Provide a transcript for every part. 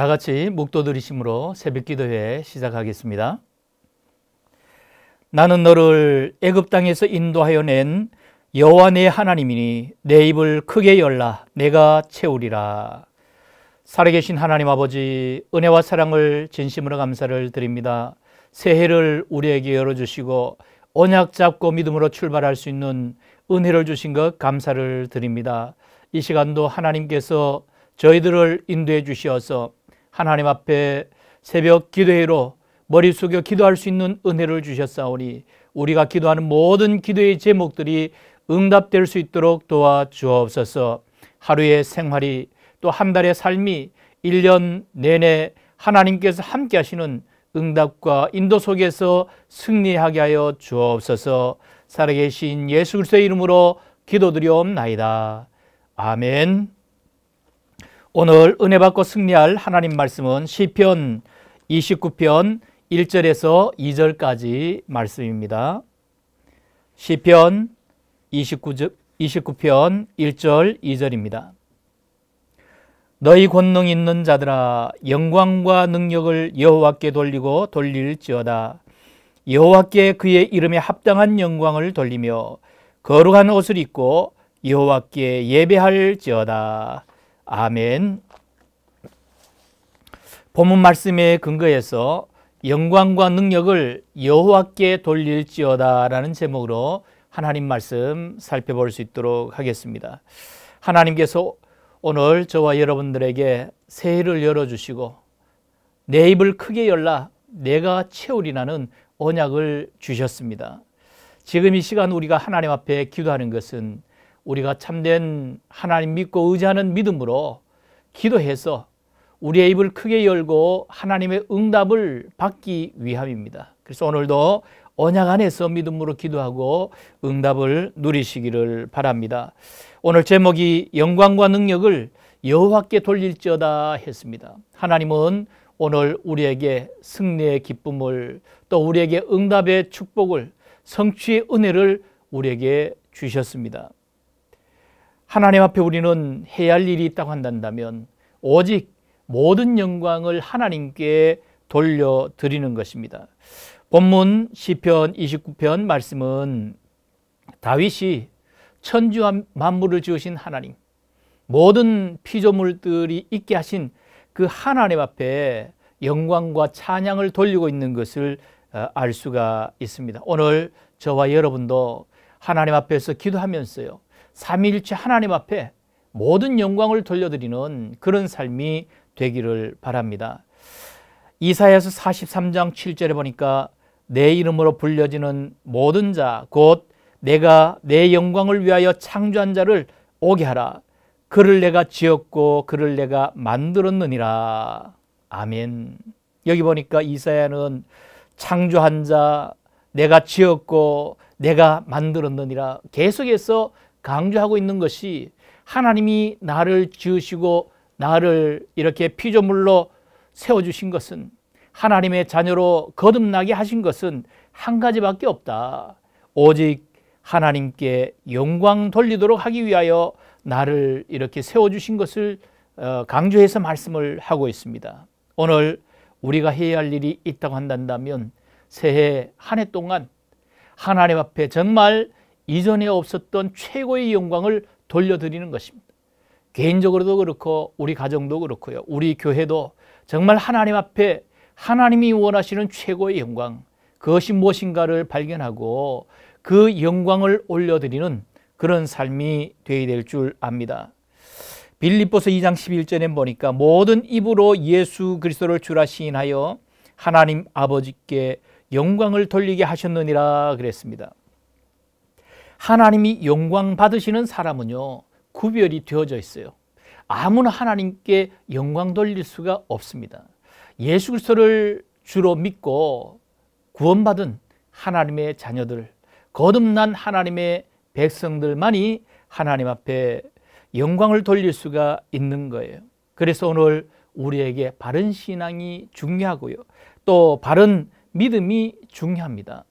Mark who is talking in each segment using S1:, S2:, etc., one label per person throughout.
S1: 다같이 목도 들이심으로 새벽 기도회 시작하겠습니다. 나는 너를 애굽 땅에서 인도하여 낸 여호와 내 하나님이니 내 입을 크게 열라 내가 채우리라. 살아계신 하나님 아버지 은혜와 사랑을 진심으로 감사를 드립니다. 새해를 우리에게 열어주시고 언약 잡고 믿음으로 출발할 수 있는 은혜를 주신 것 감사를 드립니다. 이 시간도 하나님께서 저희들을 인도해 주시어서 하나님 앞에 새벽 기도회로 머리 숙여 기도할 수 있는 은혜를 주셨사오니 우리가 기도하는 모든 기도의 제목들이 응답될 수 있도록 도와주옵소서 하루의 생활이 또 한 달의 삶이 1년 내내 하나님께서 함께 하시는 응답과 인도 속에서 승리하게 하여 주옵소서 살아계신 예수 그리스도의 이름으로 기도드리옵나이다. 아멘. 오늘 은혜 받고 승리할 하나님 말씀은 시편 29편 1절에서 2절까지 말씀입니다. 시편 29편 1절 2절입니다. 너희 권능 있는 자들아 영광과 능력을 여호와께 돌리고 돌릴지어다 여호와께 그의 이름에 합당한 영광을 돌리며 거룩한 옷을 입고 여호와께 예배할지어다 아멘. 본문 말씀에 근거해서 영광과 능력을 여호와께 돌릴지어다라는 제목으로 하나님 말씀 살펴볼 수 있도록 하겠습니다. 하나님께서 오늘 저와 여러분들에게 새해를 열어주시고 내 입을 크게 열라 내가 채우리라는 언약을 주셨습니다. 지금 이 시간 우리가 하나님 앞에 기도하는 것은 우리가 참된 하나님 믿고 의지하는 믿음으로 기도해서 우리의 입을 크게 열고 하나님의 응답을 받기 위함입니다. 그래서 오늘도 언약 안에서 믿음으로 기도하고 응답을 누리시기를 바랍니다. 오늘 제목이 영광과 능력을 여호와께 돌릴지어다 했습니다. 하나님은 오늘 우리에게 승리의 기쁨을 또 우리에게 응답의 축복을 성취의 은혜를 우리에게 주셨습니다. 하나님 앞에 우리는 해야 할 일이 있다고 한다면 오직 모든 영광을 하나님께 돌려드리는 것입니다. 본문 시편 29편 말씀은 다윗이 천주와 만물을 지으신 하나님 모든 피조물들이 있게 하신 그 하나님 앞에 영광과 찬양을 돌리고 있는 것을 어, 알 수가 있습니다. 오늘 저와 여러분도 하나님 앞에서 기도하면서요. 삼위일체 하나님 앞에 모든 영광을 돌려드리는 그런 삶이 되기를 바랍니다. 이사야서 43장 7절에 보니까 내 이름으로 불려지는 모든 자 곧 내가 내 영광을 위하여 창조한 자를 오게 하라 그를 내가 지었고 그를 내가 만들었느니라 아멘 여기 보니까 이사야는 창조한 자 내가 지었고 내가 만들었느니라 계속해서 강조하고 있는 것이 하나님이 나를 지으시고 나를 이렇게 피조물로 세워주신 것은 하나님의 자녀로 거듭나게 하신 것은 한 가지밖에 없다. 오직 하나님께 영광 돌리도록 하기 위하여 나를 이렇게 세워주신 것을 어, 강조해서 말씀을 하고 있습니다. 오늘 우리가 해야 할 일이 있다고 한다면 새해 한 해 동안 하나님 앞에 정말 이전에 없었던 최고의 영광을 돌려드리는 것입니다. 개인적으로도 그렇고 우리 가정도 그렇고요. 우리 교회도 정말 하나님 앞에 하나님이 원하시는 최고의 영광 그것이 무엇인가를 발견하고 그 영광을 올려드리는 그런 삶이 되어야 될 줄 압니다. 빌립보서 2장 11절에 보니까 모든 입으로 예수 그리스도를 주라 시인하여 하나님 아버지께 영광을 돌리게 하셨느니라 그랬습니다. 하나님이 영광 받으시는 사람은요, 구별이 되어져 있어요. 아무나 하나님께 영광 돌릴 수가 없습니다. 예수 그리스도를 주로 믿고 구원받은 하나님의 자녀들, 거듭난 하나님의 백성들만이 하나님 앞에 영광을 돌릴 수가 있는 거예요. 그래서 오늘 우리에게 바른 신앙이 중요하고요. 또 바른 믿음이 중요합니다.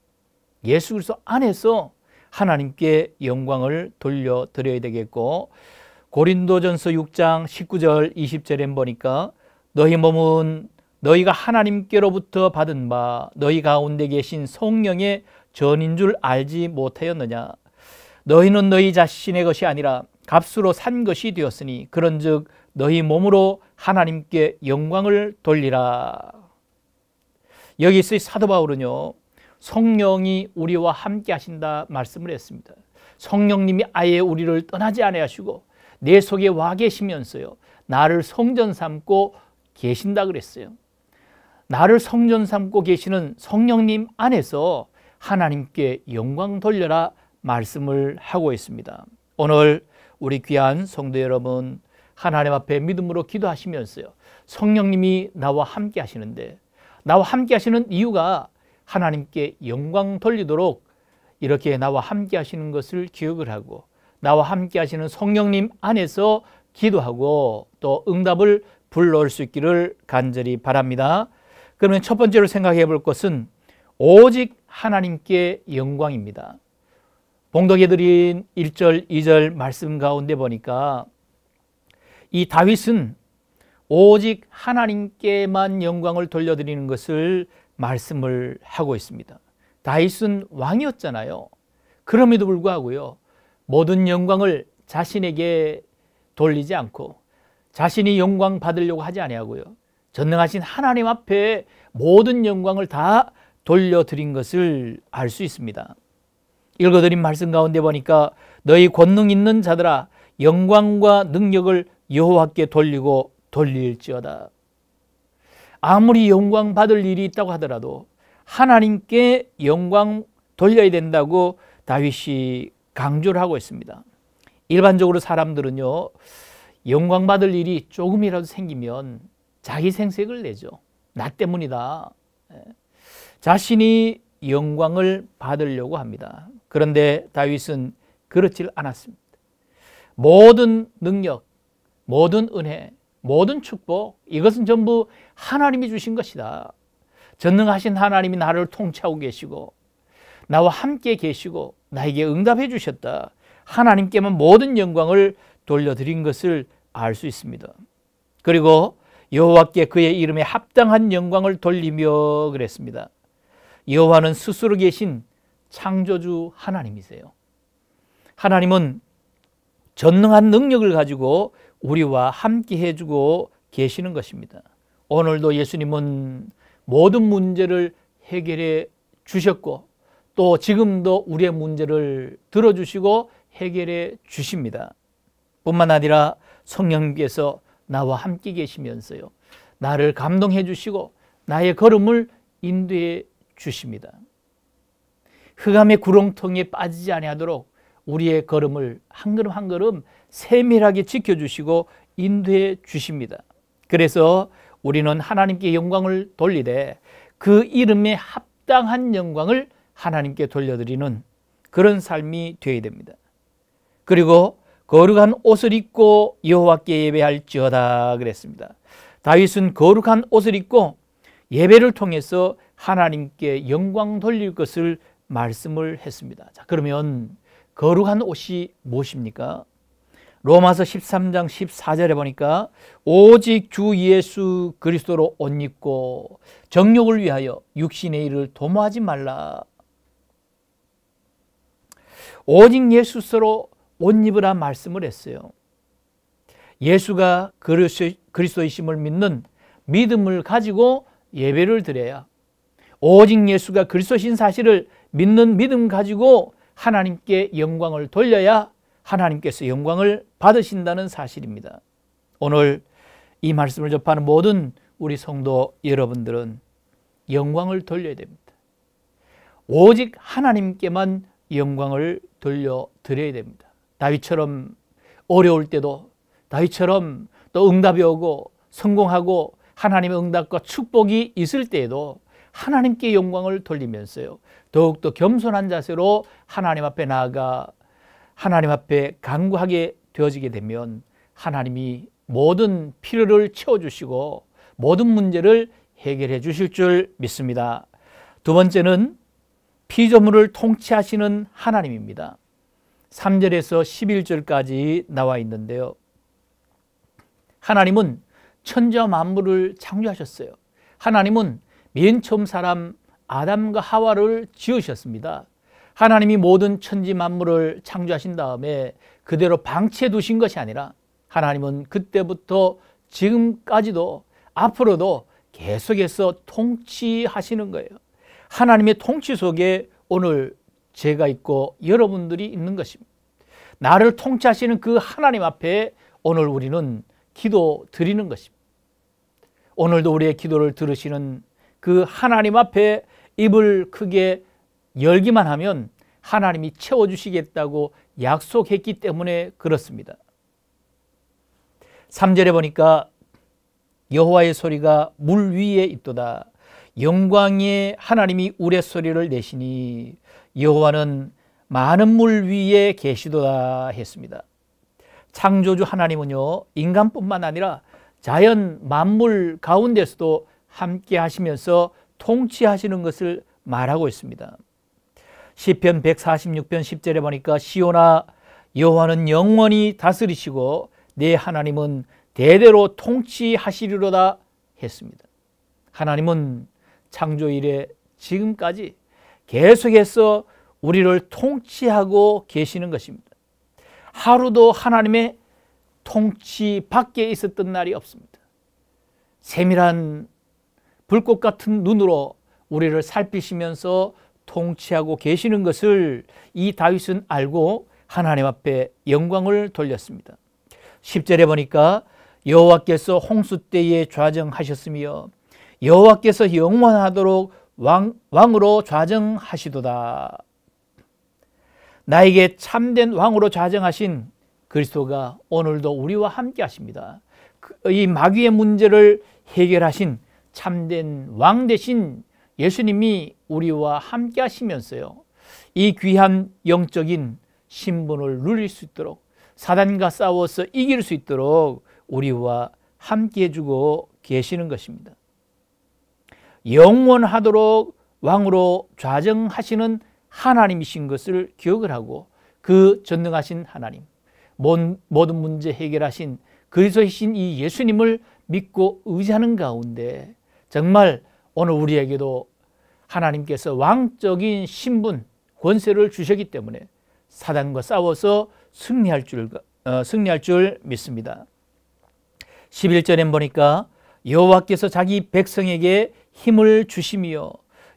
S1: 예수 그리스도 안에서 하나님께 영광을 돌려드려야 되겠고 고린도전서 6장 19절 2 0절에 보니까 너희 몸은 너희가 하나님께로부터 받은 바 너희 가운데 계신 성령의 전인 줄 알지 못하였느냐 너희는 너희 자신의 것이 아니라 값으로 산 것이 되었으니 그런즉 너희 몸으로 하나님께 영광을 돌리라 여기서 사도 바울은요 성령이 우리와 함께 하신다 말씀을 했습니다. 성령님이 아예 우리를 떠나지 아하시고내 속에 와 계시면서요. 나를 성전 삼고 계신다 그랬어요. 나를 성전 삼고 계시는 성령님 안에서 하나님께 영광 돌려라 말씀을 하고 있습니다. 오늘 우리 귀한 성도 여러분 하나님 앞에 믿음으로 기도하시면서요. 성령님이 나와 함께 하시는데 나와 함께 하시는 이유가 하나님께 영광 돌리도록 이렇게 나와 함께 하시는 것을 기억을 하고 나와 함께 하시는 성령님 안에서 기도하고 또 응답을 불러올 수 있기를 간절히 바랍니다. 그러면 첫 번째로 생각해 볼 것은 오직 하나님께 영광입니다. 봉덕에 드린 1절, 2절 말씀 가운데 보니까 이 다윗은 오직 하나님께만 영광을 돌려드리는 것을 말씀을 하고 있습니다. 다윗은 왕이었잖아요. 그럼에도 불구하고요. 모든 영광을 자신에게 돌리지 않고 자신이 영광 받으려고 하지 아니하고요. 전능하신 하나님 앞에 모든 영광을 다 돌려드린 것을 알 수 있습니다. 읽어드린 말씀 가운데 보니까 너희 권능 있는 자들아 영광과 능력을 여호와께 돌리고 돌릴지어다. 아무리 영광 받을 일이 있다고 하더라도 하나님께 영광 돌려야 된다고 다윗이 강조를 하고 있습니다. 일반적으로 사람들은요, 영광 받을 일이 조금이라도 생기면 자기 생색을 내죠. 나 때문이다. 예. 자신이 영광을 받으려고 합니다. 그런데 다윗은 그렇지 않았습니다. 모든 능력, 모든 은혜, 모든 축복 이것은 전부 하나님이 주신 것이다. 전능하신 하나님이 나를 통치하고 계시고 나와 함께 계시고 나에게 응답해 주셨다. 하나님께만 모든 영광을 돌려드린 것을 알 수 있습니다. 그리고 여호와께 그의 이름에 합당한 영광을 돌리며 그랬습니다. 여호와는 스스로 계신 창조주 하나님이세요. 하나님은 전능한 능력을 가지고 우리와 함께 해주고 계시는 것입니다. 오늘도 예수님은 모든 문제를 해결해 주셨고 또 지금도 우리의 문제를 들어주시고 해결해 주십니다. 뿐만 아니라 성령께서 나와 함께 계시면서요. 나를 감동해 주시고 나의 걸음을 인도해 주십니다. 흑암의 구렁텅이에 빠지지 아니하도록 우리의 걸음을 한 걸음 한 걸음 세밀하게 지켜주시고 인도해 주십니다. 그래서 우리는 하나님께 영광을 돌리되 그 이름에 합당한 영광을 하나님께 돌려드리는 그런 삶이 되어야 됩니다. 그리고 거룩한 옷을 입고 여호와께 예배할지어다 그랬습니다. 다윗은 거룩한 옷을 입고 예배를 통해서 하나님께 영광 돌릴 것을 말씀을 했습니다. 자, 그러면 거룩한 옷이 무엇입니까? 로마서 13장 14절에 보니까 오직 주 예수 그리스도로 옷 입고 정욕을 위하여 육신의 일을 도모하지 말라. 오직 예수스로 옷 입으라 말씀을 했어요. 예수가 그리스도이심을 믿는 믿음을 가지고 예배를 드려야 오직 예수가 그리스도신 사실을 믿는 믿음 가지고 하나님께 영광을 돌려야 하나님께서 영광을 받으신다는 사실입니다. 오늘 이 말씀을 접하는 모든 우리 성도 여러분들은 영광을 돌려야 됩니다. 오직 하나님께만 영광을 돌려 드려야 됩니다. 다윗처럼 어려울 때도 다윗처럼 또 응답이 오고 성공하고 하나님의 응답과 축복이 있을 때에도 하나님께 영광을 돌리면서요. 더욱더 겸손한 자세로 하나님 앞에 나아가 하나님 앞에 간구하게 되어지게 되면 하나님이 모든 필요를 채워주시고 모든 문제를 해결해 주실 줄 믿습니다. 두 번째는 피조물을 통치하시는 하나님입니다. 3절에서 11절까지 나와 있는데요. 하나님은 천저 만물을 창조하셨어요. 하나님은 맨 처음 사람 아담과 하와를 지으셨습니다. 하나님이 모든 천지 만물을 창조하신 다음에 그대로 방치해 두신 것이 아니라 하나님은 그때부터 지금까지도 앞으로도 계속해서 통치하시는 거예요. 하나님의 통치 속에 오늘 제가 있고 여러분들이 있는 것입니다. 나를 통치하시는 그 하나님 앞에 오늘 우리는 기도 드리는 것입니다. 오늘도 우리의 기도를 들으시는 그 하나님 앞에 입을 크게 열기만 하면 하나님이 채워주시겠다고 약속했기 때문에 그렇습니다. 3절에 보니까 여호와의 소리가 물 위에 있도다. 영광의 하나님이 우레소리를 내시니 여호와는 많은 물 위에 계시도다 했습니다. 창조주 하나님은요, 인간뿐만 아니라 자연 만물 가운데서도 함께 하시면서 통치하시는 것을 말하고 있습니다. 시편 146편 10절에 보니까 시온아 여호와는 영원히 다스리시고 내 하나님은 대대로 통치하시리로다 했습니다. 하나님은 창조 이래 지금까지 계속해서 우리를 통치하고 계시는 것입니다. 하루도 하나님의 통치 밖에 있었던 날이 없습니다. 세밀한 불꽃 같은 눈으로 우리를 살피시면서 통치하고 계시는 것을 이 다윗은 알고 하나님 앞에 영광을 돌렸습니다. 10절에 보니까 여호와께서 홍수 때에 좌정하셨으며 여호와께서 영원하도록 왕, 왕으로 좌정하시도다. 나에게 참된 왕으로 좌정하신 그리스도가 오늘도 우리와 함께 하십니다. 그, 이 마귀의 문제를 해결하신 참된 왕 대신 예수님이 우리와 함께 하시면서요. 이 귀한 영적인 신분을 누릴 수 있도록 사단과 싸워서 이길 수 있도록 우리와 함께 해주고 계시는 것입니다. 영원하도록 왕으로 좌정하시는 하나님이신 것을 기억을 하고 그 전능하신 하나님, 모든 문제 해결하신 그리스도이신 이 예수님을 믿고 의지하는 가운데 정말 오늘 우리에게도 하나님께서 왕적인 신분, 권세를 주셨기 때문에 사단과 싸워서 승리할 줄, 어, 승리할 줄 믿습니다. 11절엔 보니까 여호와께서 자기 백성에게 힘을 주시며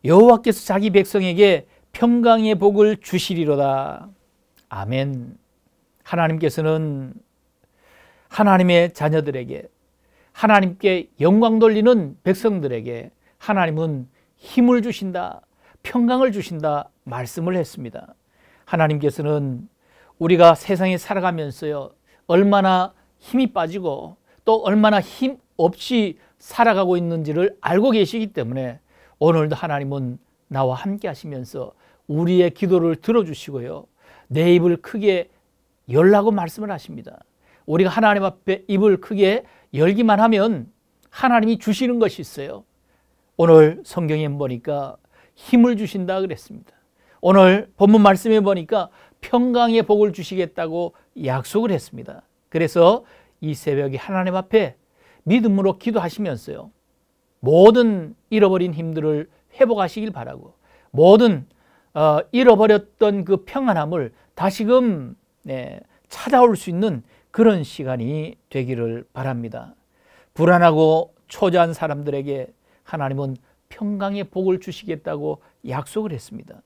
S1: 여호와께서 자기 백성에게 평강의 복을 주시리로다. 아멘. 하나님께서는 하나님의 자녀들에게 하나님께 영광 돌리는 백성들에게 하나님은 힘을 주신다, 평강을 주신다 말씀을 했습니다. 하나님께서는 우리가 세상에 살아가면서요, 얼마나 힘이 빠지고 또 얼마나 힘 없이 살아가고 있는지를 알고 계시기 때문에 오늘도 하나님은 나와 함께 하시면서 우리의 기도를 들어주시고요. 내 입을 크게 열라고 말씀을 하십니다. 우리가 하나님 앞에 입을 크게 열기만 하면 하나님이 주시는 것이 있어요. 오늘 성경에 보니까 힘을 주신다 그랬습니다. 오늘 본문 말씀에 보니까 평강의 복을 주시겠다고 약속을 했습니다. 그래서 이 새벽에 하나님 앞에 믿음으로 기도하시면서요. 모든 잃어버린 힘들을 회복하시길 바라고 모든 어, 잃어버렸던 그 평안함을 다시금 네, 찾아올 수 있는 그런 시간이 되기를 바랍니다. 불안하고 초조한 사람들에게 하나님은 평강의 복을 주시겠다고 약속을 했습니다.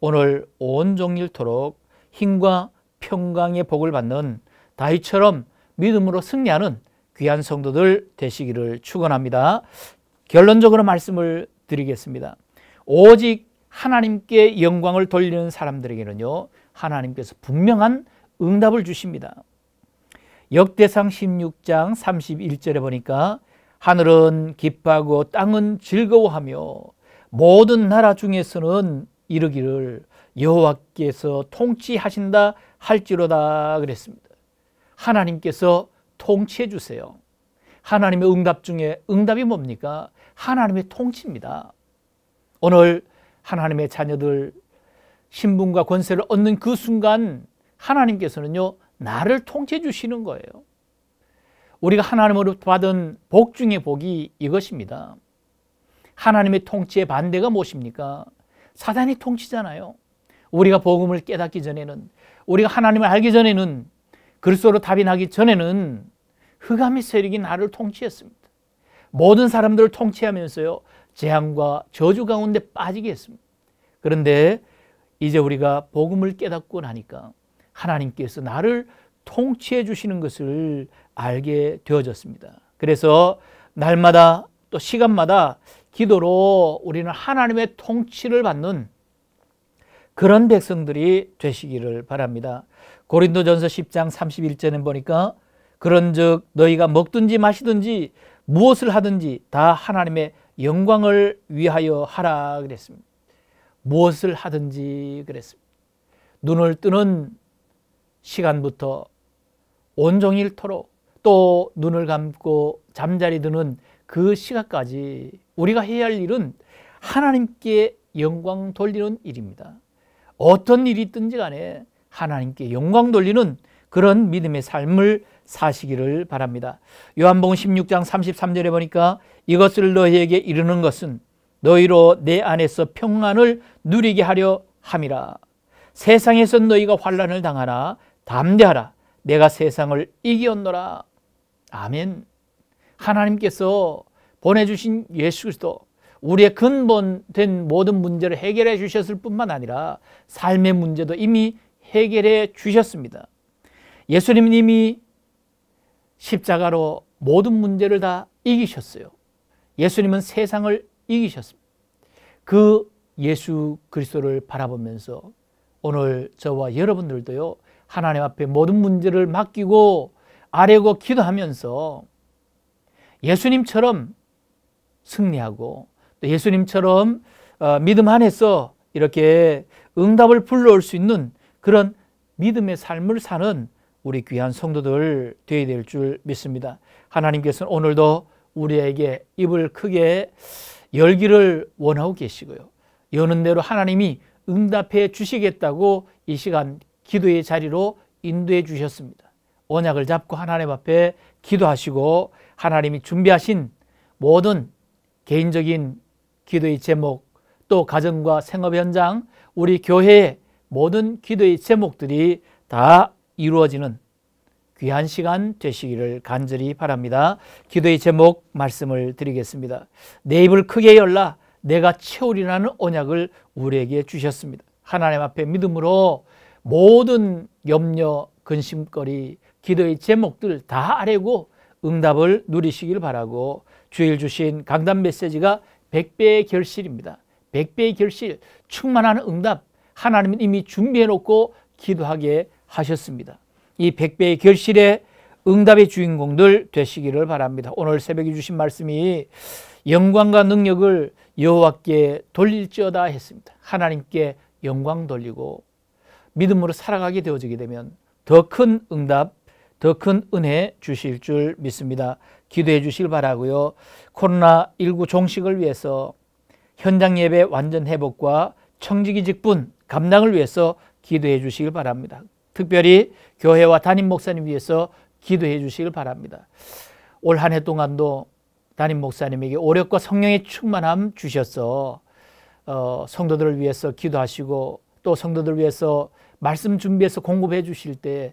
S1: 오늘 온 종일토록 힘과 평강의 복을 받는 다윗처럼 믿음으로 승리하는 귀한 성도들 되시기를 축원합니다. 결론적으로 말씀을 드리겠습니다. 오직 하나님께 영광을 돌리는 사람들에게는요. 하나님께서 분명한 응답을 주십니다. 역대상 16장 31절에 보니까 하늘은 기뻐하고 땅은 즐거워하며 모든 나라 중에서는 이르기를 여호와께서 통치하신다 할지로다 그랬습니다. 하나님께서 통치해 주세요. 하나님의 응답 중에 응답이 뭡니까? 하나님의 통치입니다. 오늘 하나님의 자녀들 신분과 권세를 얻는 그 순간 하나님께서는요 나를 통치해 주시는 거예요. 우리가 하나님으로 받은 복 중의 복이 이것입니다. 하나님의 통치의 반대가 무엇입니까? 사단이 통치잖아요. 우리가 복음을 깨닫기 전에는 우리가 하나님을 알기 전에는 그리스도로 답이 나기 전에는 흑암의 세력이 나를 통치했습니다. 모든 사람들을 통치하면서요. 재앙과 저주 가운데 빠지게 했습니다. 그런데 이제 우리가 복음을 깨닫고 나니까 하나님께서 나를 통치해 주시는 것을 알게 되어졌습니다. 그래서 날마다 또 시간마다 기도로 우리는 하나님의 통치를 받는 그런 백성들이 되시기를 바랍니다. 고린도전서 10장 31절에 보니까 그런즉 너희가 먹든지 마시든지 무엇을 하든지 다 하나님의 영광을 위하여 하라 그랬습니다. 무엇을 하든지 그랬습니다. 눈을 뜨는 시간부터 온종일토록 또 눈을 감고 잠자리 드는 그 시각까지 우리가 해야 할 일은 하나님께 영광 돌리는 일입니다. 어떤 일이 있든지 간에 하나님께 영광 돌리는 그런 믿음의 삶을 사시기를 바랍니다. 요한복음 16장 33절에 보니까 이것을 너희에게 이르는 것은 너희로 내 안에서 평안을 누리게 하려 함이라. 세상에서 너희가 환란을 당하나 담대하라. 내가 세상을 이기었노라. 아멘. 하나님께서 보내주신 예수 그리스도 우리의 근본된 모든 문제를 해결해 주셨을 뿐만 아니라 삶의 문제도 이미 해결해 주셨습니다. 예수님은 이미 십자가로 모든 문제를 다 이기셨어요. 예수님은 세상을 이기셨습니다. 그 예수 그리스도를 바라보면서 오늘 저와 여러분들도요 하나님 앞에 모든 문제를 맡기고 아뢰고 기도하면서 예수님처럼 승리하고 또 예수님처럼 어, 믿음 안에서 이렇게 응답을 불러올 수 있는 그런 믿음의 삶을 사는 우리 귀한 성도들 되어야 될 줄 믿습니다. 하나님께서는 오늘도 우리에게 입을 크게 열기를 원하고 계시고요. 여는 대로 하나님이 응답해 주시겠다고 이 시간 기도의 자리로 인도해 주셨습니다. 언약을 잡고 하나님 앞에 기도하시고 하나님이 준비하신 모든 개인적인 기도의 제목 또 가정과 생업 현장 우리 교회의 모든 기도의 제목들이 다 이루어지는 귀한 시간 되시기를 간절히 바랍니다. 기도의 제목 말씀을 드리겠습니다. 내 입을 크게 열라 내가 채우리라는 언약을 우리에게 주셨습니다. 하나님 앞에 믿음으로 모든 염려, 근심거리, 기도의 제목들 다 아래고 응답을 누리시길 바라고 주일 주신 강단 메시지가 100배의 결실입니다. 100배의 결실, 충만한 응답 하나님은 이미 준비해 놓고 기도하게 하셨습니다. 이 100배의 결실에 응답의 주인공들 되시기를 바랍니다. 오늘 새벽에 주신 말씀이 영광과 능력을 여호와께 돌릴지어다 했습니다. 하나님께 영광 돌리고 믿음으로 살아가게 되어지게 되면 더 큰 응답 더큰 은혜 주실 줄 믿습니다. 기도해 주실 바라고요. 코로나19 종식을 위해서 현장 예배 완전 회복과 청지기 직분 감당을 위해서 기도해 주시길 바랍니다. 특별히 교회와 담임 목사님 위해서 기도해 주시길 바랍니다. 올 한 해 동안도 담임 목사님에게 오력과 성령의 충만함 주셔서 어, 성도들을 위해서 기도하시고 또 성도들을 위해서 말씀 준비해서 공급해 주실 때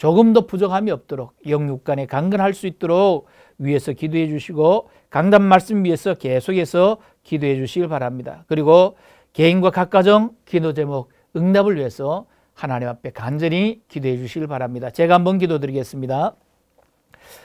S1: 조금 더 부족함이 없도록 영육 간에 강건할 수 있도록 위해서 기도해 주시고 강단 말씀 위해서 계속해서 기도해 주시길 바랍니다. 그리고 개인과 각 가정 기도 제목 응답을 위해서 하나님 앞에 간절히 기도해 주시길 바랍니다. 제가 한번 기도드리겠습니다.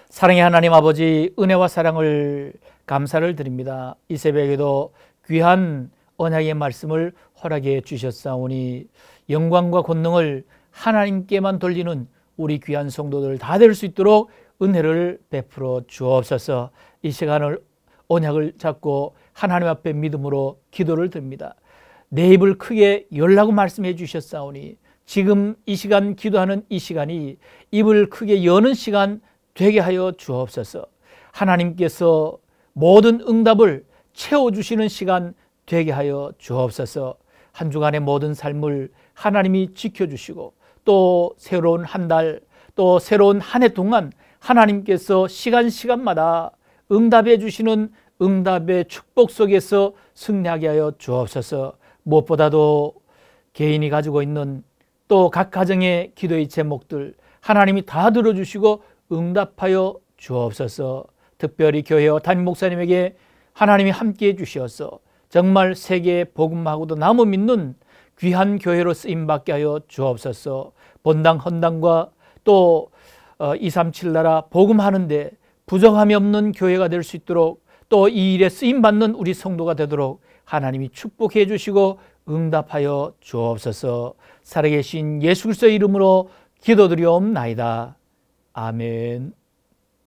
S1: 사랑의 하나님 아버지 은혜와 사랑을 감사를 드립니다. 이 새벽에도 귀한 언약의 말씀을 허락해 주셨사오니 영광과 권능을 하나님께만 돌리는 우리 귀한 성도들 다 될 수 있도록 은혜를 베풀어 주옵소서 이 시간을 언약을 잡고 하나님 앞에 믿음으로 기도를 드립니다. 내 입을 크게 열라고 말씀해 주셨사오니 지금 이 시간 기도하는 이 시간이 입을 크게 여는 시간 되게 하여 주옵소서 하나님께서 모든 응답을 채워주시는 시간 되게 하여 주옵소서 한 주간의 모든 삶을 하나님이 지켜주시고 또 새로운 한 달, 또 새로운 한 해 동안 하나님께서 시간 시간마다 응답해 주시는 응답의 축복 속에서 승리하게 하여 주옵소서. 무엇보다도 개인이 가지고 있는 또 각 가정의 기도의 제목들 하나님이 다 들어주시고 응답하여 주옵소서. 특별히 교회와 담임 목사님에게 하나님이 함께 해 주시어서 정말 세계 복음하고도 남음 있는 귀한 교회로 쓰임 받게 하여 주옵소서. 본당 헌당과 또237 어, 나라 복음하는데 부정함이 없는 교회가 될 수 있도록 또 이 일에 쓰임 받는 우리 성도가 되도록 하나님이 축복해 주시고 응답하여 주옵소서. 살아계신 예수 그리스도의 이름으로 기도드리옵나이다. 아멘.